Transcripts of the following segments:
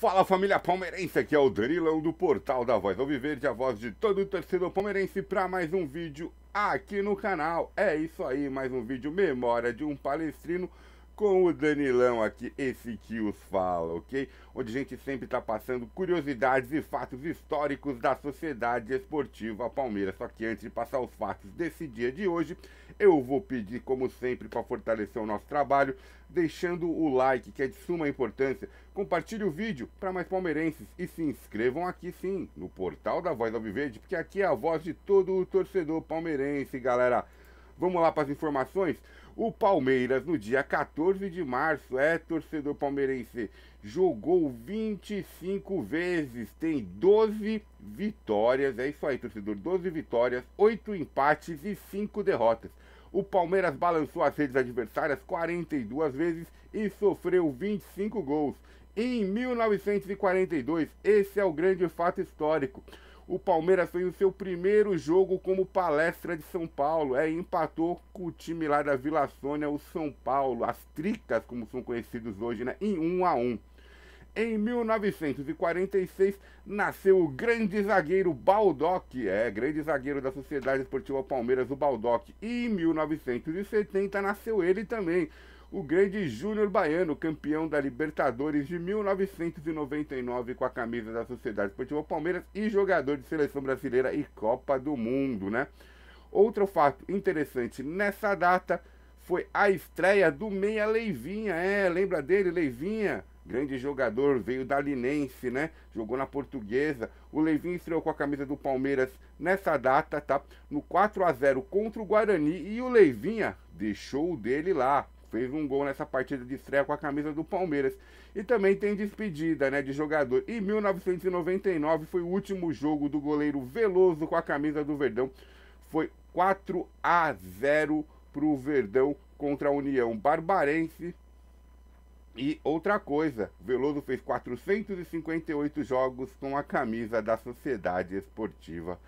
Fala família palmeirense, aqui é o Danilão do Portal da Voz Alviverde, a voz de todo o torcedor palmeirense para mais um vídeo aqui no canal. É isso aí, mais um vídeo Memória de um Palestrino com o Danilão aqui, esse que os fala, ok? Onde a gente sempre está passando curiosidades e fatos históricos da Sociedade Esportiva Palmeiras. Só que antes de passar os fatos desse dia de hoje, eu vou pedir, como sempre, para fortalecer o nosso trabalho, deixando o like, que é de suma importância. Compartilhe o vídeo para mais palmeirenses e se inscrevam aqui sim, no portal da Voz Alviverde, porque aqui é a voz de todo o torcedor palmeirense, galera. Vamos lá para as informações? O Palmeiras, no dia 14 de março, é torcedor palmeirense, jogou 25 vezes, tem 12 vitórias, é isso aí, torcedor, 12 vitórias, 8 empates e 5 derrotas. O Palmeiras balançou as redes adversárias 42 vezes e sofreu 25 gols. Em 1942, esse é o grande fato histórico o Palmeiras fez o seu primeiro jogo como palestra de São Paulo. É, empatou com o time lá da Vila Sônia, o São Paulo, as tricas, como são conhecidos hoje, né? Em 1 um a 1 um. Em 1946 nasceu o grande zagueiro Baldock, é, grande zagueiro da Sociedade Esportiva Palmeiras, o Baldock. E em 1970 nasceu ele também, o grande Júnior Baiano, campeão da Libertadores de 1999 com a camisa da Sociedade Esportiva Palmeiras e jogador de seleção brasileira e Copa do Mundo, né? Outro fato interessante nessa data foi a estreia do Meia Leivinha, é, lembra dele, Leivinha? Grande jogador, veio da Linense, né? Jogou na Portuguesa. O Leivinha estreou com a camisa do Palmeiras nessa data, tá? No 4 a 0 contra o Guarani e o Leivinha deixou o dele lá fez um gol nessa partida de estreia com a camisa do Palmeiras. E também tem despedida né, de jogador. Em 1999 foi o último jogo do goleiro Veloso com a camisa do Verdão. Foi 4 a 0 para o Verdão contra a União Barbarense. E outra coisa, Veloso fez 458 jogos com a camisa da Sociedade Esportiva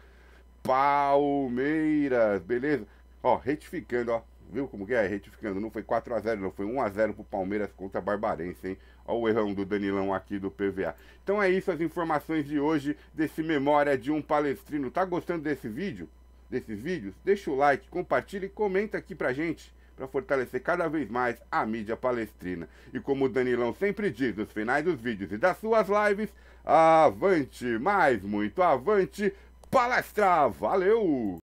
Palmeiras, beleza? Ó, retificando, ó, viu como que é? Retificando, não foi 4x0, não, foi 1x0 pro Palmeiras contra a Barbarense, hein? Olha o errão do Danilão aqui do PVA. Então é isso, as informações de hoje desse Memória de um Palestrino. Tá gostando desse vídeo? Desses vídeos? Deixa o like, compartilha e comenta aqui pra gente para fortalecer cada vez mais a mídia palestrina. E como o Danilão sempre diz nos finais dos vídeos e das suas lives, avante, mais muito avante, palestra! Valeu!